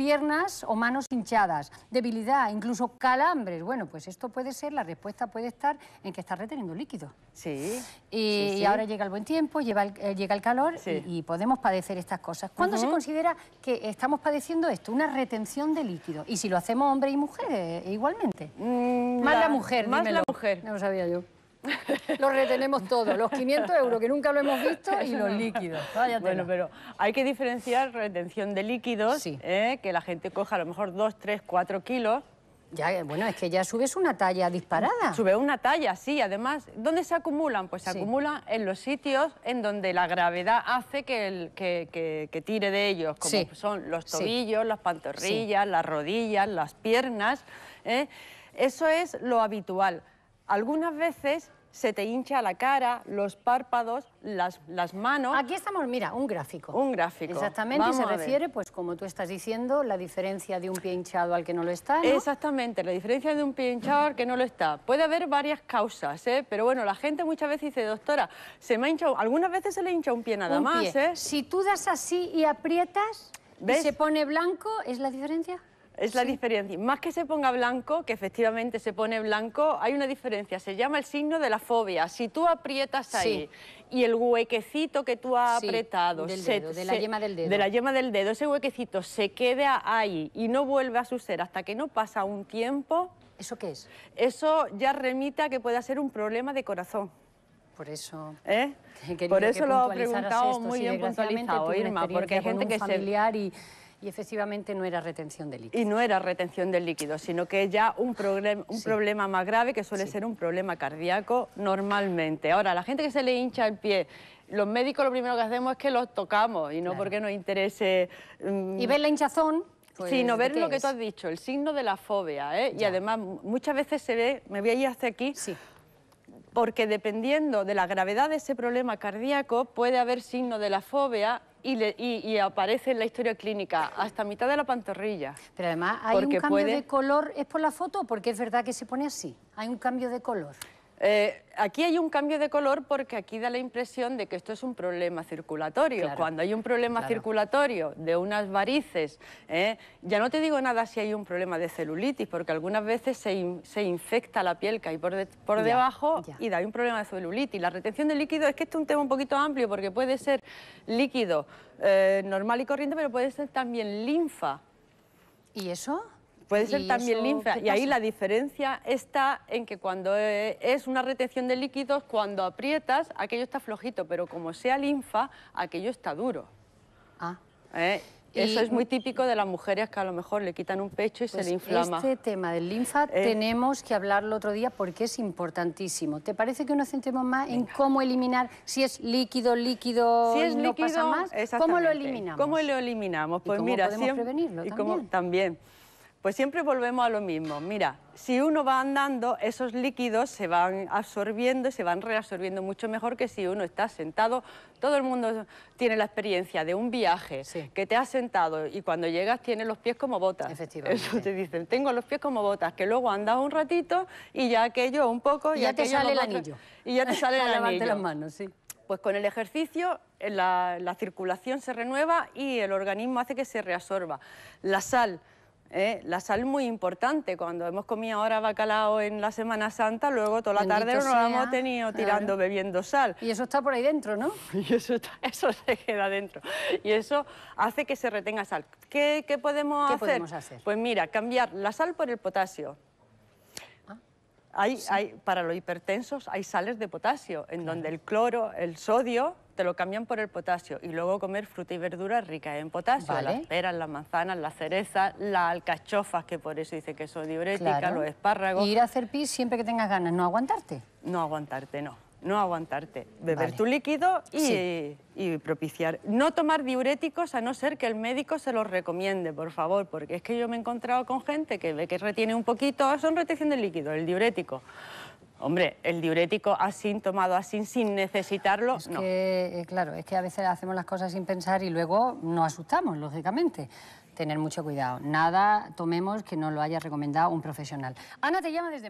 piernas o manos hinchadas, debilidad, incluso calambres. Bueno, pues esto puede ser, la respuesta puede estar en que está reteniendo líquido. Sí. Y, ahora llega el buen tiempo, eh, llega el calor y, podemos padecer estas cosas. ¿Cuándo se considera que estamos padeciendo esto? Una retención de líquido. Y si lo hacemos hombre y mujer, eh, igualmente. Mm, más la, mujer, más la mujer. No lo sabía yo. Lo retenemos todo, los 500 euros que nunca lo hemos visto y los líquidos. Bueno, pero hay que diferenciar retención de líquidos, eh, que la gente coja a lo mejor 2, 3, 4 kilos, ya, eh, bueno, es que ya subes una talla disparada. Sube una talla, sí. Además, ¿dónde se acumulan? Pues se acumulan en los sitios en donde la gravedad hace que, que, que, tire de ellos, como son los tobillos, las pantorrillas, las rodillas, las piernas. Eh. Eso es lo habitual. Algunas veces se te hincha la cara, los párpados, las, manos. Aquí estamos, mira, un gráfico. Un gráfico. Exactamente, y se refiere, pues como tú estás diciendo, la diferencia de un pie hinchado al que no lo está. ¿no? Exactamente, la diferencia de un pie hinchado al que no lo está. Puede haber varias causas, ¿eh? pero bueno, la gente muchas veces dice, doctora, se me ha hinchado, algunas veces se le hincha un pie nada más. ¿eh? Si tú das así y aprietas, se pone blanco, ¿es la diferencia? Es la diferencia. Más que se ponga blanco, que efectivamente se pone blanco, hay una diferencia. Se llama el signo de la fobia. Si tú aprietas ahí y el huequecito que tú has apretado... de la yema del dedo. De la yema del dedo, ese huequecito se queda ahí y no vuelve a su ser hasta que no pasa un tiempo... ¿Eso qué es? Eso ya remita a que pueda ser un problema de corazón. Por eso. ¿Eh? Por eso lo ha preguntado muy bien puntualizado, Irma, porque hay gente que se. Y y efectivamente no era retención de líquido. Y no era retención del líquido, sino que ya un, un problema más grave que suele ser un problema cardíaco normalmente. Ahora, la gente que se le hincha el pie los médicos lo primero que hacemos es que los tocamos y no porque nos interese... Mm, y ver la hinchazón. Pues, sí, sino ver lo que tú has dicho, el signo de la fobia. ¿eh? Y además muchas veces se ve, me voy a ir hasta aquí, sí porque dependiendo de la gravedad de ese problema cardíaco puede haber signo de la fobia y, aparece en la historia clínica hasta mitad de la pantorrilla. Pero además hay un cambio de color, ¿es por la foto? o Porque es verdad que se pone así, hay un cambio de color. Eh, aquí hay un cambio de color porque aquí da la impresión de que esto es un problema circulatorio. Cuando hay un problema circulatorio de unas varices, ¿eh? ya no te digo nada si hay un problema de celulitis, porque algunas veces se, infecta la piel que hay por, debajo y da un problema de celulitis. La retención de líquido es que este es un tema un poquito amplio porque puede ser líquido eh, normal y corriente, pero puede ser también linfa. ¿Y eso? Puede ser también linfa. Y ahí la diferencia está en que cuando e, es una retención de líquidos, cuando aprietas, aquello está flojito, pero como sea linfa, aquello está duro. Ah. ¿Eh? Eso es muy típico de las mujeres que a lo mejor le quitan un pecho y se pues le inflama. Este tema del linfa eh. tenemos que hablarlo otro día porque es importantísimo. ¿Te parece que nos centremos más en cómo eliminar si es líquido, líquido, si pasa más? ¿Cómo lo eliminamos? ¿Cómo lo eliminamos? Pues ¿Y cómo mira, podemos prevenirlo y también. también. Pues siempre volvemos a lo mismo. Mira, si uno va andando, esos líquidos se van absorbiendo y se van reabsorbiendo mucho mejor que si uno está sentado. Todo el mundo tiene la experiencia de un viaje que te has sentado y cuando llegas tienes los pies como botas. Efectivamente. Eso te dicen, tengo los pies como botas, que luego andas un ratito y ya aquello un poco... Y, ya te sale el anillo. Y ya te sale el anillo. las manos, sí. Pues con el ejercicio la circulación se renueva y el organismo hace que se reabsorba. La sal ¿eh? La sal muy importante. Cuando hemos comido ahora bacalao en la Semana Santa, luego toda la tarde nos lo hemos tenido tirando, bebiendo sal. Y eso está por ahí dentro, ¿no? Y eso, eso se queda dentro. Y eso hace que se retenga sal. ¿Qué, qué, podemos, hacer? Pues mira, cambiar la sal por el potasio. Ah, hay, para los hipertensos hay sales de potasio, en donde el cloro, el sodio, te lo cambian por el potasio y luego comer fruta y verduras ricas en potasio, las peras, las manzanas, las cerezas, las alcachofas, que por eso dice que son diuréticas, los espárragos. Y ir a hacer pis siempre que tengas ganas, no aguantarte. No aguantarte, no. No aguantarte. Beber tu líquido y, propiciar. No tomar diuréticos a no ser que el médico se los recomiende, por favor, porque es que yo me he encontrado con gente que ve que retiene un poquito, son retención del líquido, el diurético Hombre, el diurético así, tomado así, sin necesitarlo, es Que, eh, claro, es que a veces hacemos las cosas sin pensar y luego nos asustamos, lógicamente. Tener mucho cuidado. Nada tomemos que no lo haya recomendado un profesional. Ana te llama desde...